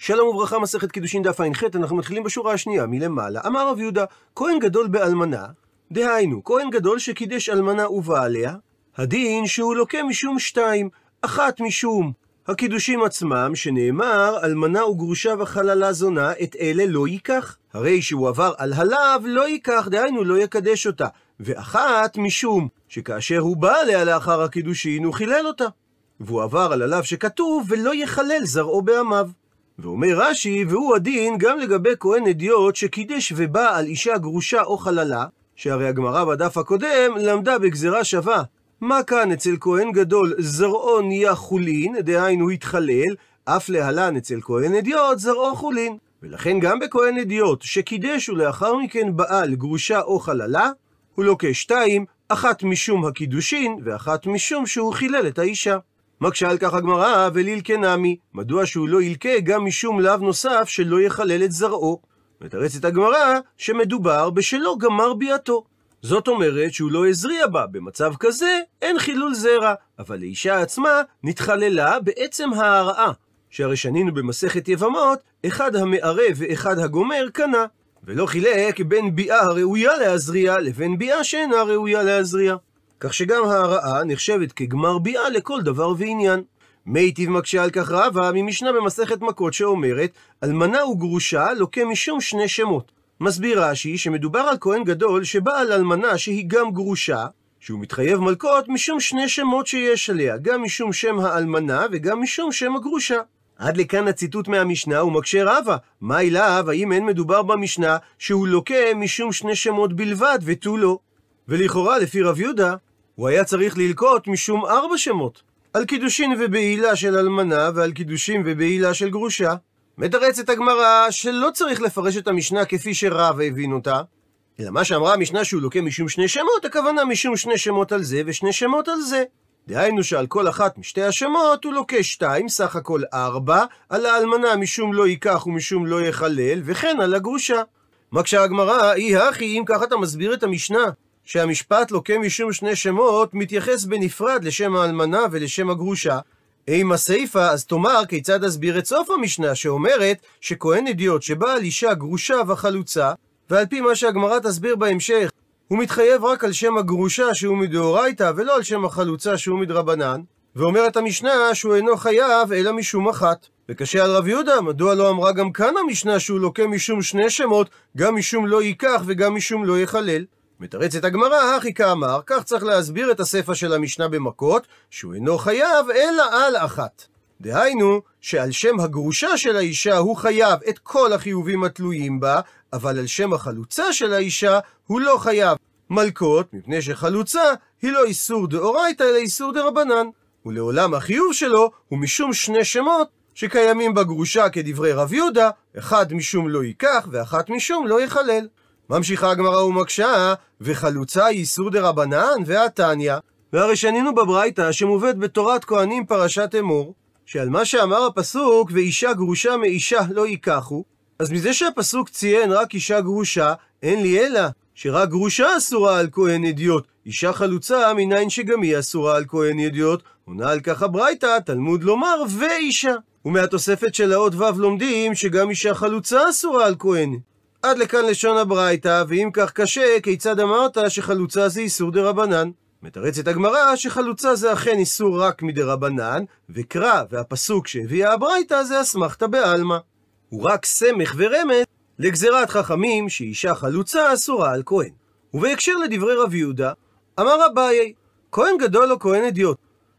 שלום וברכה, מסכת קידושין דף ע"ח, אנחנו מתחילים בשורה השנייה, מלמעלה. אמר רב יהודה, כהן גדול באלמנה, דהיינו, כהן גדול שקידש אלמנה ובעליה, הדין שהוא לוקה משום שתיים, אחת משום הקידושים עצמם, שנאמר, אלמנה וגרושה וחללה זונה, את אלה לא ייקח. הרי שהוא עבר על הלאו, לא ייקח, דהיינו, לא יקדש אותה. ואחת, משום שכאשר הוא בא עליה לאחר הקידושין, הוא חילל אותה. והוא עבר על הלאו שכתוב, ולא יחלל זרעו בעמיו. ואומר רש"י, והוא הדין גם לגבי כהן אדיוט שקידש ובא על אישה גרושה או חללה, שהרי הגמרא בדף הקודם למדה בגזרה שווה. מה כאן אצל כהן גדול זרעו נהיה חולין, דהיינו התחלל, אף להלן אצל כהן אדיוט זרעו חולין. ולכן גם בכהן אדיוט שקידש ולאחר מכן בעל גרושה או חללה, הוא לוקש שתיים, אחת משום הקידושין ואחת משום שהוא חילל את האישה. מקשה על כך הגמרא, ולילקנמי, מדוע שהוא לא ילקה גם משום לאו נוסף שלא יחלל את זרעו. מתרצת הגמרא שמדובר בשלא גמר ביאתו. זאת אומרת שהוא לא הזריע בה, במצב כזה אין חילול זרע, אבל לאישה עצמה נתחללה בעצם ההרעה, שהרי שנינו במסכת יבמות, אחד המערה ואחד הגומר קנה, ולא חילק בין ביאה הראויה להזריע לבין ביאה שאינה ראויה להזריע. כך שגם ההרעה נחשבת כגמר ביאה לכל דבר ועניין. מיטיב מקשה על כך רבה ממשנה במסכת מכות שאומרת, אלמנה וגרושה לוקה לא משום שני שמות. מסביר רש"י שמדובר על כהן גדול שבא על אלמנה שהיא גם גרושה, שהוא מתחייב מלכות משום שני שמות שיש עליה, גם משום שם האלמנה וגם משום שם הגרושה. עד לכאן הציטוט מהמשנה מקשה רבה. מה אליו, האם אין מדובר במשנה שהוא לוקה משום שני שמות בלבד ותו לא? ולכאורה, לפי רב יהודה, הוא היה צריך ללקוט משום ארבע שמות. על קידושין ובעילה של אלמנה ועל קידושין ובעילה של גרושה. מתרצת הגמרא שלא צריך לפרש את המשנה כפי שרב הבין אותה, אלא מה שאמרה המשנה שהוא לוקה משום שני שמות, הכוונה משום שני שמות על זה ושני שמות על זה. דהיינו שעל כל אחת משתי השמות הוא לוקה שתיים, סך הכל ארבע, על האלמנה משום לא ייקח ומשום לא יחלל, וכן על הגרושה. מקשה הגמרא, אי הכי, אם ככה אתה מסביר את המשנה, שהמשפט לוקה משום שני שמות, מתייחס בנפרד לשם האלמנה ולשם הגרושה. אם הסיפא, אז תאמר כיצד אסביר את סוף המשנה, שאומרת שכהן אדיוט שבא על אישה גרושה וחלוצה, ועל פי מה שהגמרא תסביר בהמשך, הוא מתחייב רק על שם הגרושה שהוא מדאורייתא, ולא על שם החלוצה שהוא מדרבנן, ואומרת המשנה שהוא אינו חייב אלא משום אחת. וקשה על רב יהודה, מדוע לא אמרה גם כאן המשנה שהוא לוקה משום שני שמות, גם משום לא ייקח וגם משום לא יחלל? מתרצת הגמרא, אחי כאמר, כך צריך להסביר את הספר של המשנה במכות, שהוא אינו חייב אלא על אחת. דהיינו, שעל שם הגרושה של האישה הוא חייב את כל החיובים התלויים בה, אבל על שם החלוצה של האישה הוא לא חייב. מלקות, מפני שחלוצה, היא לא איסור דאורייתא אלא איסור דרבנן. ולעולם החיוב שלו הוא משום שני שמות שקיימים בגרושה כדברי רב יהודה, אחד משום לא ייקח ואחת משום לא יחלל. ממשיכה הגמרא ומקשה, וחלוצה היא איסור רבנן ועתניא. והרי שנינו בברייתא שמובאת בתורת כהנים פרשת אמור, שעל מה שאמר הפסוק, ואישה גרושה מאישה לא ייקחו, אז מזה שהפסוק ציין רק אישה גרושה, אין לי אלא שרק גרושה אסורה על כהן אדיוט, אישה חלוצה מניין שגם היא אסורה על כהן אדיוט, עונה על כך הברייתא, תלמוד לומר ואישה. ומהתוספת של האות ו' לומדים שגם אישה חלוצה אסורה על כהן. עד לכאן לשון הברייתא, ואם כך קשה, כיצד אמרת שחלוצה זה איסור דה רבנן? מתרצת הגמרא שחלוצה זה אכן איסור רק מדה רבנן, וקרא והפסוק שהביאה הברייתא זה אסמכתא בעלמא. הוא רק סמך ורמז לגזירת חכמים שאישה חלוצה אסורה על כהן. ובהקשר לדברי רב יהודה, אמר אביי, כהן גדול או כהן אדיוט,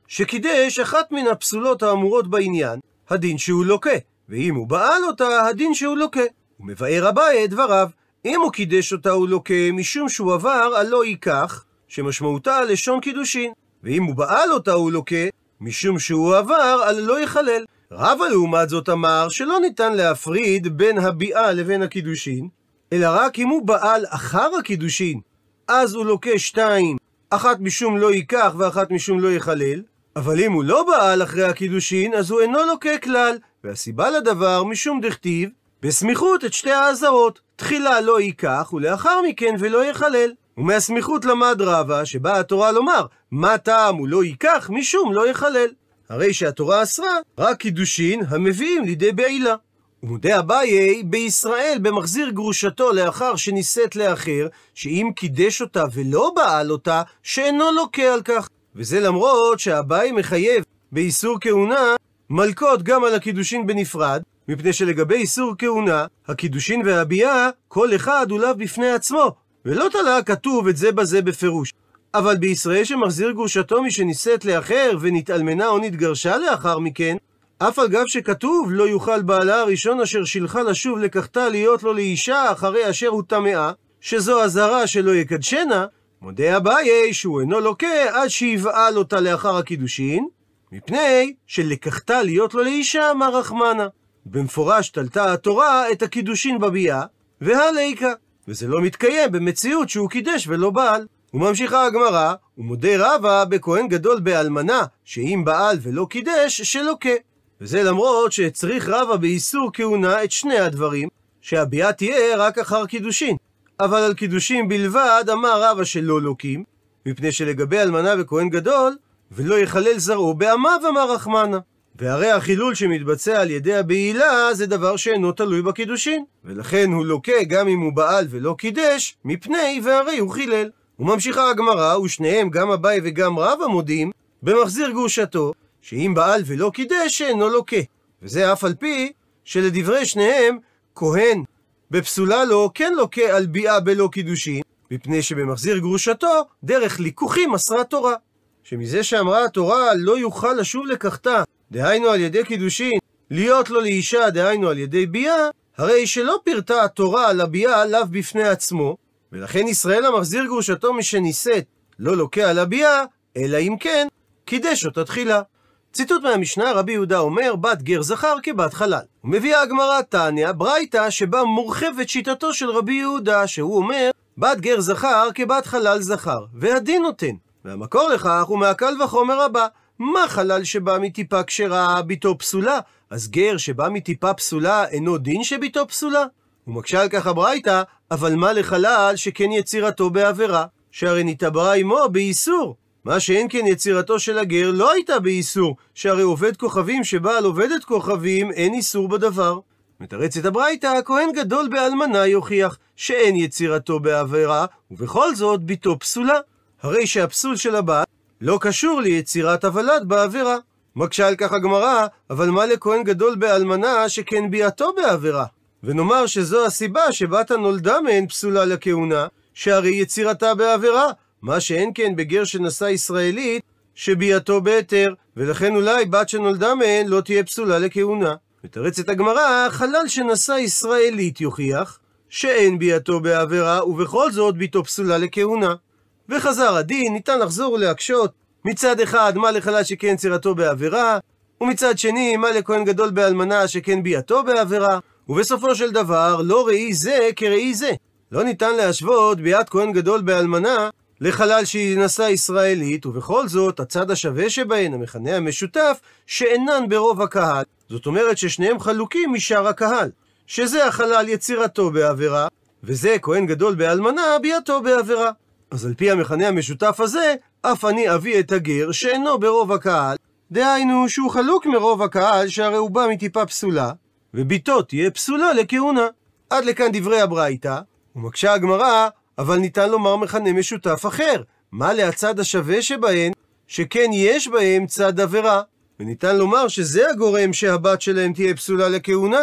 שקידש אחת מן הפסולות האמורות בעניין, הדין שהוא לוקה, ואם הוא בעל אותה, הדין שהוא לוקה. ומבאר אביי את דבריו. אם הוא קידש אותה הוא לוקה, משום שהוא עבר על לא ייקח, שמשמעותה לשון קידושין. ואם הוא בעל אותה הוא לוקה, משום שהוא עבר על לא יחלל. רבא לעומת זאת אמר שלא ניתן להפריד בין הביאה לבין הקידושין, אלא רק אם הוא בעל אחר הקידושין, אז הוא לוקה שתיים, אחת משום לא ייקח ואחת משום לא יחלל, אבל אם הוא לא בעל אחרי הקידושין, אז הוא אינו לוקה כלל, והסיבה לדבר משום דכתיב בסמיכות את שתי האזהרות, תחילה לא ייקח, ולאחר מכן ולא יחלל. ומהסמיכות למד רבא, שבאה התורה לומר, מה טעם הוא לא ייקח, משום לא יחלל. הרי שהתורה אסרה רק קידושין המביאים לידי בעילה. ומודה אביי בישראל במחזיר גרושתו לאחר שנישאת לאחר, שאם קידש אותה ולא בעל אותה, שאינו לוקה על כך. וזה למרות שאביי מחייב באיסור כהונה מלקות גם על הקידושין בנפרד, מפני שלגבי איסור כהונה, הקידושין והביאה, כל אחד הוא לאו בפני עצמו, ולא תלה כתוב את זה בזה בפירוש. אבל בישראל שמחזיר גרושתו משנישאת לאחר ונתאלמנה או נתגרשה לאחר מכן, אף על גב שכתוב לא יוכל בעלה הראשון אשר שילחה לשוב לקחתה להיות לו לאישה אחרי אשר הוא טמאה, שזו אזהרה שלא יקדשנה, מודה אביי שהוא אינו לוקה עד שיבעל אותה לאחר הקידושין, מפני שלקחתה להיות לו לאישה, אמר רחמנה. במפורש תלתה התורה את הקידושין בביאה, והליכה, וזה לא מתקיים במציאות שהוא קידש ולא בעל. וממשיכה הגמרא, ומודה רבה בכהן גדול באלמנה, שאם בעל ולא קידש, שלוקה. וזה למרות שצריך רבה באיסור כהונה את שני הדברים, שהביאה תהיה רק אחר קידושין. אבל על קידושין בלבד אמר רבה שלא לוקים, מפני שלגבי אלמנה וכהן גדול, ולא יחלל זרעו בעמיו אמר רחמנה. והרי החילול שמתבצע על ידי הבעילה זה דבר שאינו תלוי בקידושין, ולכן הוא לוקה גם אם הוא בעל ולא קידש, מפני והרי הוא חילל. וממשיכה הגמרא, ושניהם, גם אביי וגם רבא מודים, במחזיר גרושתו, שאם בעל ולא קידש, שאינו לוקה. וזה אף על פי שלדברי שניהם, כהן בפסולה לו כן לוקה על ביאה בלא קידושין, מפני שבמחזיר גרושתו, דרך ליקוחים מסרה תורה. שמזה שאמרה התורה, לא יוכל לשוב לקחתה דהיינו על ידי קידושין, להיות לו לאישה, דהיינו על ידי ביאה, הרי שלא פירטה התורה על הביאה עליו בפני עצמו, ולכן ישראל המחזיר גרושתו משנישאת לא לוקה על הביאה, אלא אם כן, קידש אותה תחילה. ציטוט מהמשנה, רבי יהודה אומר, בת גר זכר כבת חלל. ומביאה הגמרא תניא, ברייתא, שבה מורחבת שיטתו של רבי יהודה, שהוא אומר, בת גר זכר כבת חלל זכר, והדין נותן. והמקור לכך הוא מהקל וחומר הבא, מה חלל שבא מטיפה כשרה ביתו פסולה? אז גר שבא מטיפה פסולה אינו דין שביתו פסולה? מקשה על כך הברייתא, אבל מה לחלל שכן יצירתו בעבירה? שהרי נתעברה עמו באיסור. מה שאין כן יצירתו של הגר לא הייתה באיסור, שהרי עובד כוכבים שבעל עובדת כוכבים אין איסור בדבר. מתרצת הברייתא, הכהן גדול באלמנה יוכיח שאין יצירתו בעבירה, ובכל זאת ביתו פסולה. הרי שהפסול של הבת לא קשור ליצירת הוולד בעבירה. מקשה על כך הגמרא, אבל מה לכהן גדול באלמנה שכן ביאתו בעבירה? ונאמר שזו הסיבה שבת הנולדה מהן פסולה לכהונה, שהרי יצירתה בעבירה, מה שאין כן בגר שנשא ישראלית, שביאתו בהתר, ולכן אולי בת שנולדה מהן לא תהיה פסולה לכהונה. מתרצת הגמרא, חלל שנשא ישראלית יוכיח שאין ביאתו בעבירה, ובכל זאת ביתו פסולה לכהונה. וחזר הדין, ניתן לחזור ולהקשות מצד אחד, מה לחלל שכן צירתו בעבירה, ומצד שני, מה לכהן גדול באלמנה שכן ביאתו בעבירה, ובסופו של דבר, לא ראי זה כראי זה. לא ניתן להשוות ביאת כהן גדול באלמנה לחלל שהיא נשא ישראלית, ובכל זאת, הצד השווה שבהן, המכנה המשותף, שאינן ברוב הקהל. זאת אומרת ששניהם חלוקים משאר הקהל. שזה החלל יצירתו בעבירה, וזה כהן גדול באלמנה, ביאתו בעבירה. אז על פי המכנה המשותף הזה, אף אני אביא את הגר שאינו ברוב הקהל. דהיינו שהוא חלוק מרוב הקהל שהרי הוא בא מטיפה פסולה, וביתו תהיה פסולה לכהונה. עד לכאן דברי הברייתא, ומקשה הגמרא, אבל ניתן לומר מכנה משותף אחר. מה להצד השווה שבהן, שכן יש בהם צד עבירה. וניתן לומר שזה הגורם שהבת שלהם תהיה פסולה לכהונה.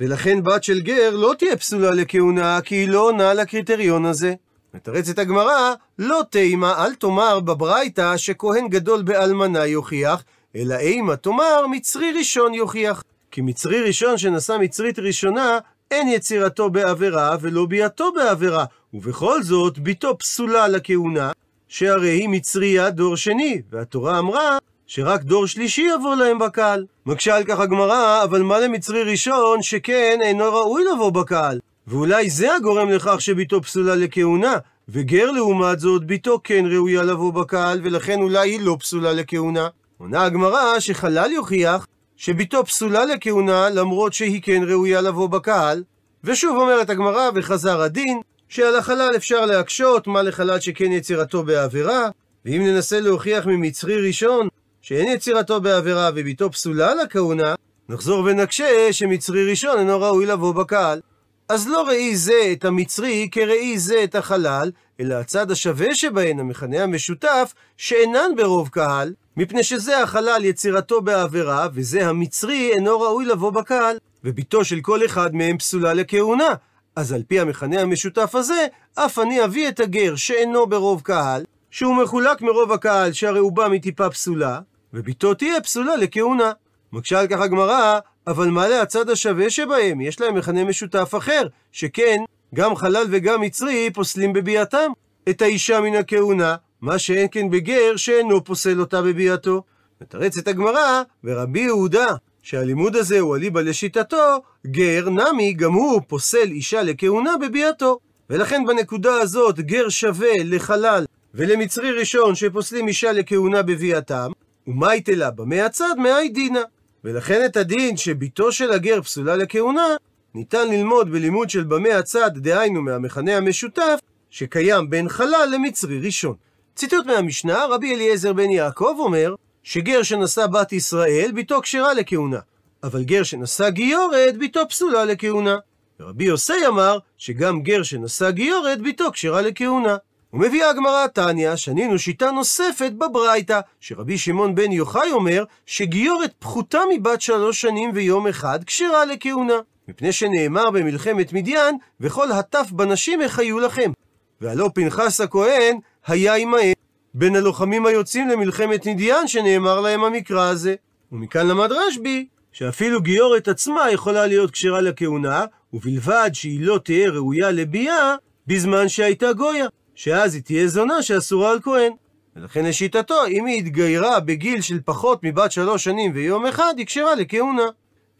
ולכן בת של גר לא תהיה פסולה לכהונה, כי היא לא עונה לקריטריון הזה. מתרצת הגמרא, לא תימה, אל תאמר בברייתא שכהן גדול באלמנה יוכיח, אלא אימה תאמר מצרי ראשון יוכיח. כי מצרי ראשון שנשא מצרית ראשונה, אין יצירתו בעבירה ולא ביאתו בעבירה, ובכל זאת ביתו פסולה לכהונה, שהרי היא מצריה דור שני, והתורה אמרה שרק דור שלישי יבוא להם בקהל. מקשה על כך הגמרא, אבל מה למצרי ראשון שכן אינו ראוי לבוא בקהל? ואולי זה הגורם לכך שביתו פסולה לכהונה, וגר לעומת זאת, ביתו כן ראויה לבוא בקהל, ולכן אולי היא לא פסולה לכהונה. עונה הגמרא שחלל יוכיח שביתו פסולה לכהונה, למרות שהיא כן ראויה לבוא בקהל. ושוב אומרת הגמרא, וחזר הדין, שעל החלל אפשר להקשות, מה לחלל שכן יצירתו בעבירה, ואם ננסה להוכיח ממצרי ראשון, שאין יצירתו בעבירה וביתו פסולה לכהונה, נחזור ונקשה שמצרי ראשון אינו ראוי לבוא בקהל. אז לא ראי זה את המצרי כראי זה את החלל, אלא הצד השווה שבהן, המכנה המשותף, שאינן ברוב קהל, מפני שזה החלל יצירתו בעבירה, וזה המצרי אינו ראוי לבוא בקהל, וביתו של כל אחד מהם פסולה לכהונה. אז על פי המכנה המשותף הזה, אף אני אביא את הגר שאינו ברוב קהל, שהוא מחולק מרוב הקהל, שהרי הוא בא מטיפה פסולה, וביתו תהיה פסולה לכהונה. מקשה על כך הגמרא, אבל מה להצד השווה שבהם, יש להם מכנה משותף אחר, שכן גם חלל וגם מצרי פוסלים בביאתם. את האישה מן הכהונה, מה שאין כן בגר שאינו פוסל אותה בביאתו. מתרצת הגמרא ורבי יהודה, שהלימוד הזה הוא אליבא לשיטתו, גר נמי גם הוא פוסל אישה לכהונה בביאתו. ולכן בנקודה הזאת גר שווה לחלל ולמצרי ראשון שפוסלים אישה לכהונה בביאתם, ומייטלה במאה הצד מאי דינה. ולכן את הדין שבתו של הגר פסולה לכהונה, ניתן ללמוד בלימוד של במה הצד, דהיינו מהמכנה המשותף, שקיים בין חלל למצרי ראשון. ציטוט מהמשנה, רבי אליעזר בן יעקב אומר, שגר שנשא בת ישראל, ביתו כשרה לכהונה, אבל גר שנשא גיורת, ביתו פסולה לכהונה. ורבי יוסי אמר, שגם גר שנשא גיורת, ביתו כשרה לכהונה. ומביאה הגמרא תניא, שנינו שיטה נוספת בברייתא, שרבי שמעון בן יוחאי אומר, שגיורת פחותה מבת שלוש שנים ויום אחד, כשרה לכהונה. מפני שנאמר במלחמת מדיין, וכל הטף בנשים החיו לכם. והלא פנחס הכהן היה עמהם, בין הלוחמים היוצאים למלחמת מדיין, שנאמר להם המקרא הזה. ומכאן למד רשב"י, שאפילו גיורת עצמה יכולה להיות כשרה לכהונה, ובלבד שהיא לא תהיה ראויה לביאה בזמן שהייתה גויה. שאז היא תהיה זונה שאסורה על כהן. ולכן לשיטתו, אם היא התגיירה בגיל של פחות מבת שלוש שנים ויום אחד, היא כשרה לכהונה.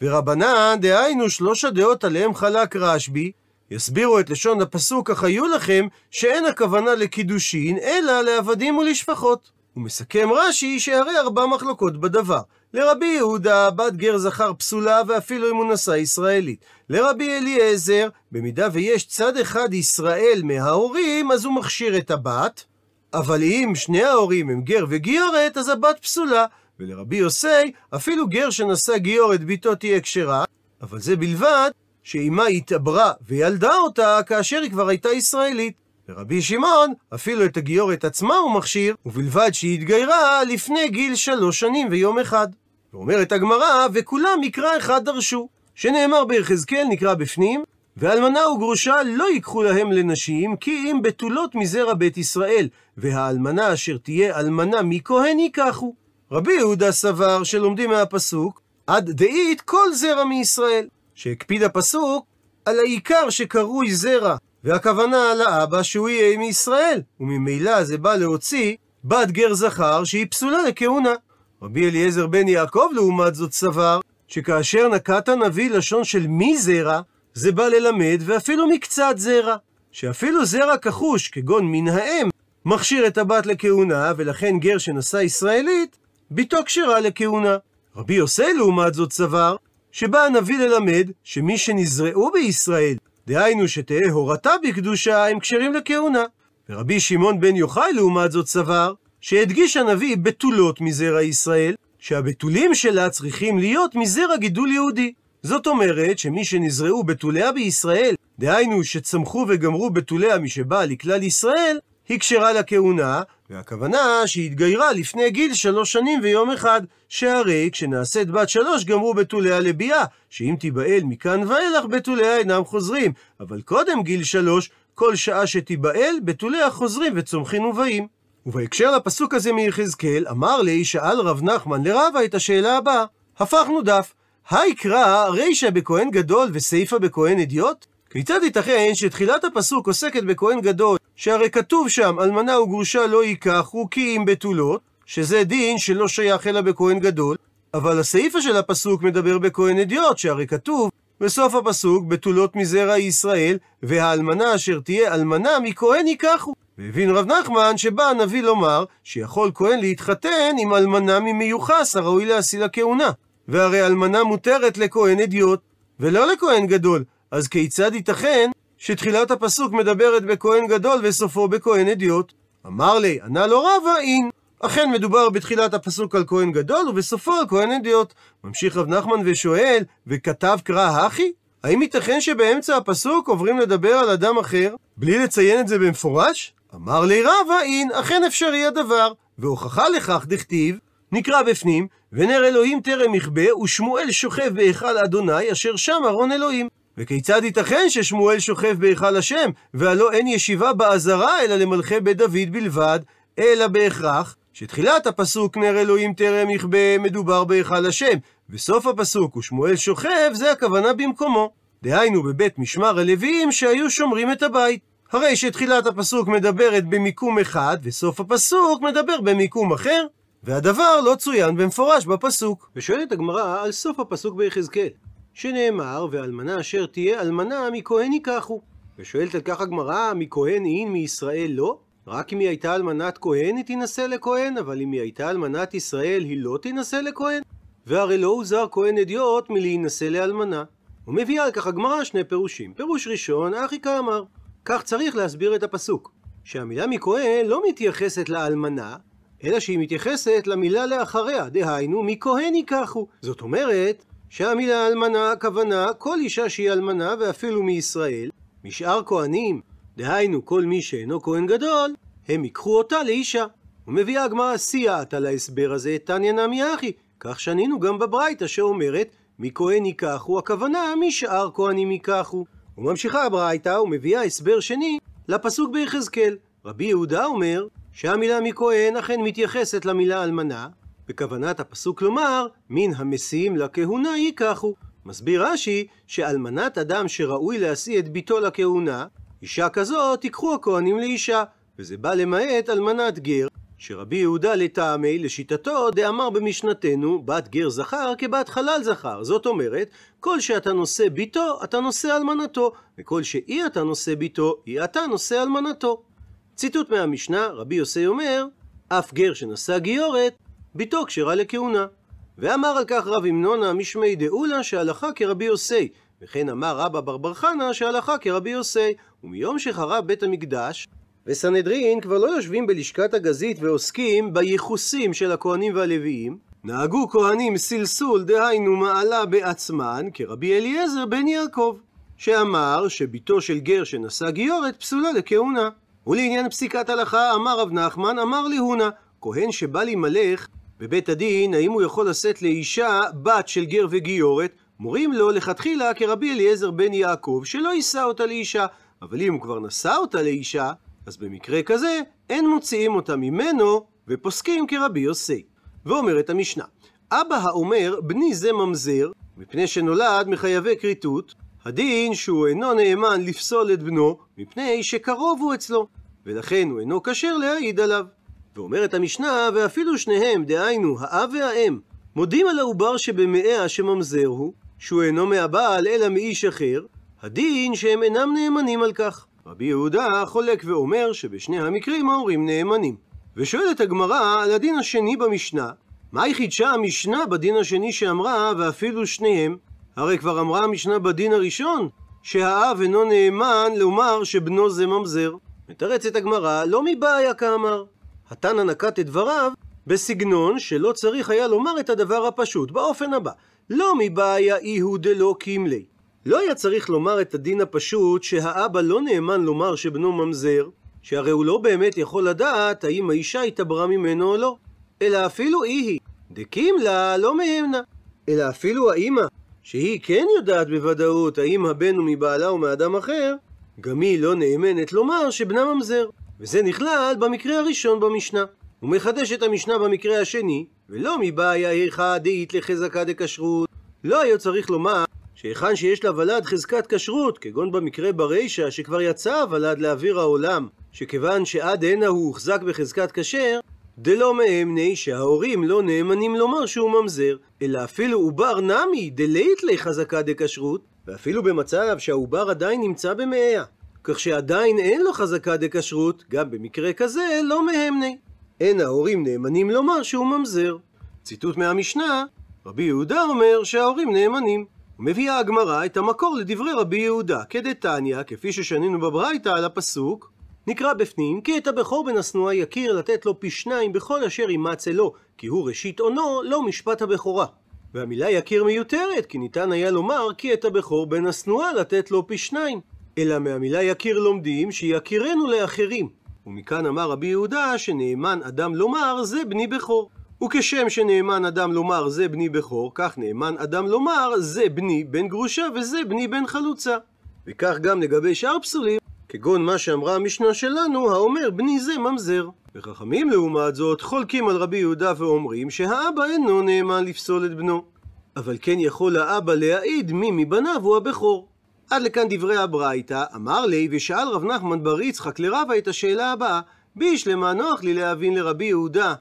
ורבנן, דהיינו שלוש הדעות עליהם חלק רשב"י, יסבירו את לשון הפסוק, אך היו לכם, שאין הכוונה לקידושין, אלא לעבדים ולשפחות. ומסכם רש"י שהרי ארבע מחלוקות בדבר. לרבי יהודה, בת גר זכר פסולה, ואפילו אם הוא נשא ישראלית. לרבי אליעזר, במידה ויש צד אחד ישראל מההורים, אז הוא מכשיר את הבת, אבל אם שני ההורים הם גר וגיורת, אז הבת פסולה. ולרבי יוסי, אפילו גר שנשא גיורת ביתו תהיה כשרה, אבל זה בלבד שאמה התעברה וילדה אותה כאשר היא כבר הייתה ישראלית. ורבי שמעון, אפילו את הגיורת עצמה הוא מכשיר, ובלבד שהיא התגיירה לפני גיל שלוש שנים ויום אחד. ואומרת הגמרא, וכולם מקרא אחד דרשו, שנאמר ביחזקאל נקרא בפנים, ואלמנה וגרושה לא ייקחו להם לנשים, כי אם בתולות מזרע בית ישראל, והאלמנה אשר תהיה אלמנה מכהן ייקחו. רבי יהודה סבר שלומדים מהפסוק, עד דאית כל זרע מישראל, שהקפיד הפסוק על העיקר שקרוי זרע והכוונה לאבא שהוא יהיה מישראל, וממילא זה בא להוציא בת גר זכר שהיא פסולה לכהונה. רבי אליעזר בן יעקב, לעומת זאת, סבר שכאשר נקט הנביא לשון של מי זרע, זה בא ללמד ואפילו מקצת זרע. שאפילו זרע כחוש, כגון מן האם, מכשיר את הבת לכהונה, ולכן גר שנשא ישראלית, בתו כשרה לכהונה. רבי יוסי, לעומת זאת, סבר שבא הנביא ללמד שמי שנזרעו בישראל דהיינו שתהא הורתה בקדושה, הם כשרים לכהונה. ורבי שמעון בן יוחאי, לעומת זאת, סבר, שהדגיש הנביא בתולות מזרע ישראל, שהבתולים שלה צריכים להיות מזרע גידול יהודי. זאת אומרת שמי שנזרעו בתוליה בישראל, דהיינו שצמחו וגמרו בתוליה משבאה לכלל ישראל, היא כשרה לכהונה, והכוונה שהיא התגיירה לפני גיל שלוש שנים ויום אחד, שהרי כשנעשית בת שלוש גמרו בתוליה לביאה, שאם תיבעל מכאן ואילך בתוליה אינם חוזרים, אבל קודם גיל שלוש, כל שעה שתיבעל, בתוליה חוזרים וצומחים ובאים. ובהקשר לפסוק הזה מיחזקאל, אמר לי, שאל רב נחמן לרבה את השאלה הבאה, הפכנו דף, היקרא רישא בכהן גדול וסיפא בכהן אדיוט? כיצד ייתכן שתחילת הפסוק עוסקת בכהן גדול, שהרי כתוב שם, אלמנה וגרושה לא ייקחו כי אם בתולות, שזה דין שלא שייך אלא בכהן גדול, אבל הסעיפה של הפסוק מדבר בכהן אדיוט, שהרי כתוב בסוף הפסוק, בתולות מזרע ישראל, והאלמנה אשר תהיה אלמנה מכהן ייקחו. והבין רב נחמן שבא הנביא לומר שיכול כהן להתחתן עם אלמנה ממיוחס הראוי להשיא לכהונה. והרי אלמנה מותרת לכהן אדיוט, ולא לכהן גדול, אז כיצד ייתכן שתחילת הפסוק מדברת בכהן גדול וסופו בכהן אדיוט? אמר לי, ענה לו רבה, אין. אכן מדובר בתחילת הפסוק על כהן גדול ובסופו על כהן אדיוט. ממשיך רב נחמן ושואל, וכתב קרא האחי? האם ייתכן שבאמצע הפסוק עוברים לדבר על אדם אחר, בלי לציין את זה במפורש? אמר לי רבא אין, אכן אפשרי הדבר. והוכחה לכך דכתיב, נקרא בפנים, ונר אלוהים טרם יכבה, ושמואל שוכב בהיכל אדוני, אשר שם ארון אלוהים. וכיצד ייתכן ששמואל שוכב בהיכל השם, והלא אין ישיבה בעזרה אלא למלכי בית דוד בלבד, אלא בהכרח שתחילת הפסוק נר אלוהים טרם יכבה מדובר בהיכל השם, וסוף הפסוק ושמואל שוכב זה הכוונה במקומו. דהיינו בבית משמר הלוויים שהיו שומרים את הבית. הרי שתחילת הפסוק מדברת במיקום אחד, וסוף הפסוק מדבר במיקום אחר, והדבר לא צוין במפורש בפסוק. ושואלת הגמרא על סוף הפסוק ביחזקאל. שנאמר, ואלמנה אשר תהיה אלמנה מכהן ייקחו. ושואלת על כך הגמרא, מכהן אין מישראל לא? רק אם היא הייתה אלמנת כהן היא תינשא לכהן, אבל אם היא הייתה אלמנת ישראל היא לא תינשא לכהן. והרי לא הוזר כהן אדיוט מלהינשא לאלמנה. ומביאה על כך הגמרא שני פירושים. פירוש ראשון, אחי כאמר. כך צריך להסביר את הפסוק. שהמילה מכהן לא מתייחסת לאלמנה, אלא שהיא מתייחסת למילה לאחריה, דהיינו, מכהן ייקחו. זאת אומרת, שהמילה אלמנה הכוונה כל אישה שהיא אלמנה ואפילו מישראל, משאר כהנים, דהיינו כל מי שאינו כהן גדול, הם ייקחו אותה לאישה. ומביאה הגמרא סייעת על ההסבר הזה את תניא נמי אחי, כך שנינו גם בברייתא שאומרת מכהן ייקחו, הכוונה משאר כהנים ייקחו. וממשיכה הברייתא ומביאה הסבר שני לפסוק ביחזקאל. רבי יהודה אומר שהמילה מכהן אכן מתייחסת למילה אלמנה, בכוונת הפסוק לומר, מן המסיעים לכהונה ייקחו. מסביר רש"י, שאלמנת אדם שראוי להשיא את ביתו לכהונה, אישה כזאת ייקחו הכהנים לאישה, וזה בא למעט אלמנת גר, שרבי יהודה לטעמי, לשיטתו, דאמר במשנתנו, בת גר זכר כבת חלל זכר. זאת אומרת, כל שאתה נושא ביתו, אתה נושא אלמנתו, וכל שאי אתה נושא ביתו, היא אתה נושא אלמנתו. ציטוט מהמשנה, רבי יוסי אומר, אף גר שנשא גיורת, ביתו כשרה לכהונה. ואמר על כך רב המנונה משמי דאולה שהלכה כרבי יוסי, וכן אמר רבא בר חנה שהלכה כרבי יוסי, ומיום שחרב בית המקדש, וסנהדרין כבר לא יושבים בלשכת הגזית ועוסקים בייחוסים של הכהנים והלוויים, נהגו כהנים סלסול דהיינו מעלה בעצמן כרבי אליעזר בן יעקב, שאמר שבתו של גר שנשא גיורת פסולה לכהונה. ולעניין פסיקת הלכה אמר רב נחמן אמר להונה, כהן שבא להימלך בבית הדין, האם הוא יכול לשאת לאישה בת של גר וגיורת? מורים לו לכתחילה כרבי אליעזר בן יעקב, שלא יישא אותה לאישה. אבל אם הוא כבר נשא אותה לאישה, אז במקרה כזה, אין מוציאים אותה ממנו, ופוסקים כרבי יוסי. ואומרת המשנה, אבא האומר, בני זה ממזר, מפני שנולד מחייבי כריתות, הדין שהוא אינו נאמן לפסול את בנו, מפני שקרוב הוא אצלו, ולכן הוא אינו כשר להעיד עליו. ואומרת המשנה, ואפילו שניהם, דהיינו, האב והאם, מודים על העובר שבמאה שממזר הוא, שהוא אינו מהבעל אלא מאיש אחר, הדין שהם אינם נאמנים על כך. רבי יהודה חולק ואומר שבשני המקרים ההורים נאמנים. ושואלת הגמרא על הדין השני במשנה, מה היא חידשה המשנה בדין השני שאמרה, ואפילו שניהם? הרי כבר אמרה המשנה בדין הראשון, שהאב אינו נאמן לומר שבנו זה ממזר. מתרצת הגמרא, לא מבעיה כאמר, התנא נקט את דבריו בסגנון שלא צריך היה לומר את הדבר הפשוט באופן הבא: לא מבעיה איהו דלא קימלי. לא היה צריך לומר את הדין הפשוט שהאבא לא נאמן לומר שבנו ממזר, שהרי הוא לא באמת יכול לדעת האם האישה התעברה ממנו או לא, אלא אפילו איהי, דקימלה לא מהמנה, אלא אפילו האימא, שהיא כן יודעת בוודאות האם הבן הוא מבעלה או מאדם אחר, גם היא לא נאמנת לומר שבנה ממזר. וזה נכלל במקרה הראשון במשנה. הוא מחדש את המשנה במקרה השני, ולא מבעיה איכה דאית לחזקה דכשרות. לא היה צריך לומר שהיכן שיש לוולד חזקת כשרות, כגון במקרה ברישא, שכבר יצא הוולד לאוויר העולם, שכיוון שעד הנה הוא הוחזק בחזקת כשר, דלא מאמני שההורים לא נאמנים לומר שהוא ממזר, אלא אפילו עובר נמי דלית לחזקה דכשרות, ואפילו במצב שהעובר עדיין נמצא במאיה. כך שעדיין אין לו חזקה דכשרות, גם במקרה כזה לא מהמני. אין ההורים נאמנים לומר שהוא ממזר. ציטוט מהמשנה, רבי יהודה אומר שההורים נאמנים. מביאה הגמרא את המקור לדברי רבי יהודה, כדתניא, כפי ששנינו בברייתא על הפסוק, נקרא בפנים, כי את הבכור בן השנואה יכיר לתת לו פי שניים בכל אשר ימצא לו, כי הוא ראשית עונו, לא משפט הבכורה. והמילה יכיר מיותרת, כי ניתן היה לומר, כי את הבכור בן השנואה לתת לו פי שניים. אלא מהמילה יקיר לומדים שיקירנו לאחרים. ומכאן אמר רבי יהודה שנאמן אדם לומר זה בני בכור. וכשם שנאמן אדם לומר זה בני בכור, כך נאמן אדם לומר זה בני בן גרושה וזה בני בן חלוצה. וכך גם לגבי שאר פסולים, כגון מה שאמרה המשנה שלנו, האומר בני זה ממזר. וחכמים לעומת זאת חולקים על רבי יהודה ואומרים שהאבא אינו נאמן לפסול את בנו. אבל כן יכול האבא להעיד מי מבניו הוא הבכור. עד לכאן דברי הברייתא, אמר לי, ושאל רב נחמן בר יצחק לרבה את השאלה הבאה, בישלמה נוח לי להבין לרבי יהודה.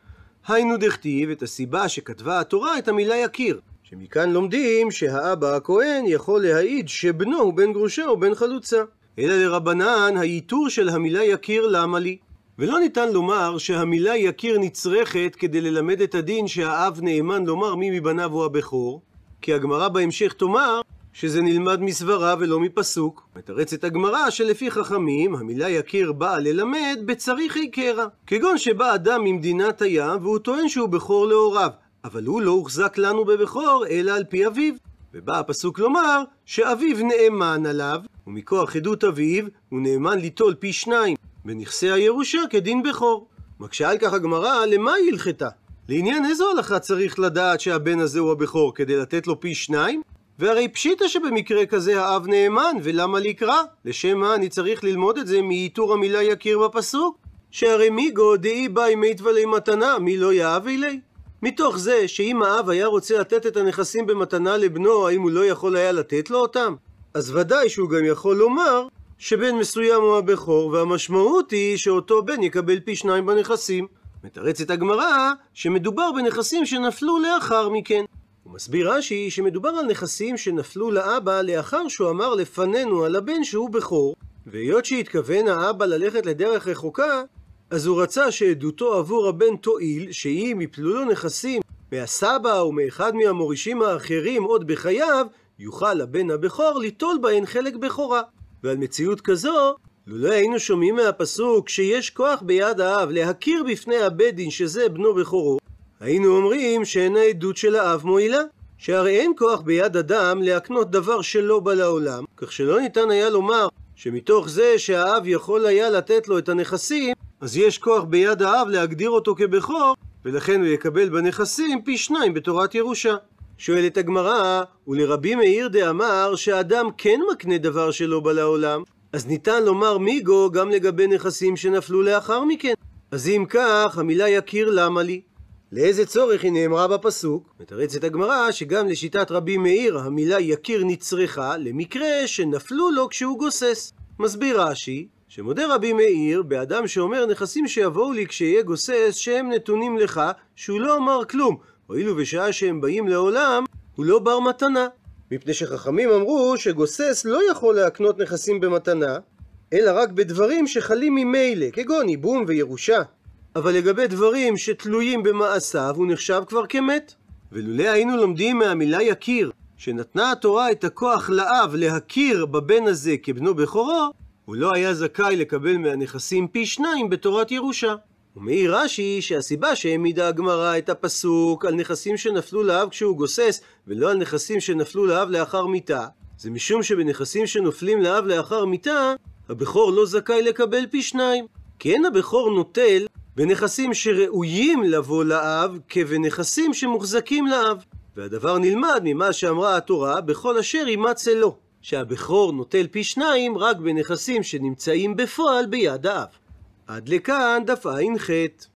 היינו דכתיב את הסיבה שכתבה התורה את המילה יקיר, שמכאן לומדים שהאבא הכהן יכול להעיד שבנו הוא בן גרושה או בן חלוצה. אלא לרבנן, הייתור של המילה יקיר למה לי? ולא ניתן לומר שהמילה יקיר נצרכת כדי ללמד את הדין שהאב נאמן לומר מי מבניו הוא הבכור, כי הגמרא בהמשך תאמר שזה נלמד מסברה ולא מפסוק. מתרצת הגמרא שלפי חכמים, המילה יקיר באה ללמד בצריכי קרע. כגון שבא אדם ממדינת הים והוא טוען שהוא בכור להוריו, אבל הוא לא הוחזק לנו בבכור אלא על פי אביו. ובא הפסוק לומר שאביו נאמן עליו, ומכוח עדות אביו הוא נאמן ליטול פי שניים בנכסי הירושה כדין בכור. מקשה על כך הגמרא, למה היא הלכתה? לעניין איזו הלכה צריך לדעת שהבן הזה הוא הבכור? כדי לתת לו פי שניים? והרי פשיטא שבמקרה כזה האב נאמן, ולמה לקרא? לשם מה אני צריך ללמוד את זה מאיתור המילה יקיר בפסוק? שהרי מיגו דאי באי מיתווה מתנה, מי לא יאהב אלי? מתוך זה שאם האב היה רוצה לתת את הנכסים במתנה לבנו, האם הוא לא יכול היה לתת לו אותם? אז ודאי שהוא גם יכול לומר שבן מסוים הוא הבכור, והמשמעות היא שאותו בן יקבל פי שניים בנכסים. מתרצת הגמרא שמדובר בנכסים שנפלו לאחר מכן. מסביר רש"י שמדובר על נכסים שנפלו לאבא לאחר שהוא אמר לפנינו על הבן שהוא בכור, והיות שהתכוון האבא ללכת לדרך רחוקה, אז הוא רצה שעדותו עבור הבן תועיל, שאם יפלו לו נכסים מהסבא או מאחד מהמורישים האחרים עוד בחייו, יוכל הבן הבכור ליטול בהן חלק בכורה. ועל מציאות כזו, לולא היינו שומעים מהפסוק שיש כוח ביד האב להכיר בפני הבית דין שזה בנו בכורו, היינו אומרים שאין העדות של האב מועילה, שהרי אין כוח ביד אדם להקנות דבר שלא בא לעולם, כך שלא ניתן היה לומר שמתוך זה שהאב יכול היה לתת לו את הנכסים, אז יש כוח ביד האב להגדיר אותו כבכור, ולכן הוא יקבל בנכסים פי שניים בתורת ירושה. שואלת הגמרא, ולרבי מאיר דאמר שאדם כן מקנה דבר שלא בא לעולם, אז ניתן לומר מיגו גם לגבי נכסים שנפלו לאחר מכן. אז אם כך, המילה יקיר למה לי? לאיזה צורך היא נאמרה בפסוק? מתרצת הגמרא שגם לשיטת רבי מאיר המילה יקיר נצרכה למקרה שנפלו לו כשהוא גוסס. מסביר רש"י שמודה רבי מאיר באדם שאומר נכסים שיבואו לי כשאהיה גוסס שהם נתונים לך שהוא לא אמר כלום הואיל ובשעה שהם באים לעולם הוא לא בר מתנה מפני שחכמים אמרו שגוסס לא יכול להקנות נכסים במתנה אלא רק בדברים שחלים ממילא כגון ייבום וירושה אבל לגבי דברים שתלויים במעשיו הוא נחשב כבר כמת. ולולא היינו לומדים מהמילה יכיר, שנתנה התורה את הכוח לאב להכיר בבן הזה כבנו בכורו, הוא לא היה זכאי לקבל מהנכסים פי שניים בתורת ירושה. ומעיר רש"י שהסיבה שהעמידה הגמרא את הפסוק על נכסים שנפלו לאב כשהוא גוסס ולא על נכסים שנפלו לאב לאחר מיתה, זה משום שבנכסים שנופלים לאב לאחר מיתה, הבכור לא זכאי לקבל פי שניים. כי אין הבכור נוטל בנכסים שראויים לבוא לאב כבנכסים שמוחזקים לאב. והדבר נלמד ממה שאמרה התורה בכל אשר יימצא לו, שהבכור נוטל פי שניים רק בנכסים שנמצאים בפועל ביד האב. עד לכאן דף ע"ח.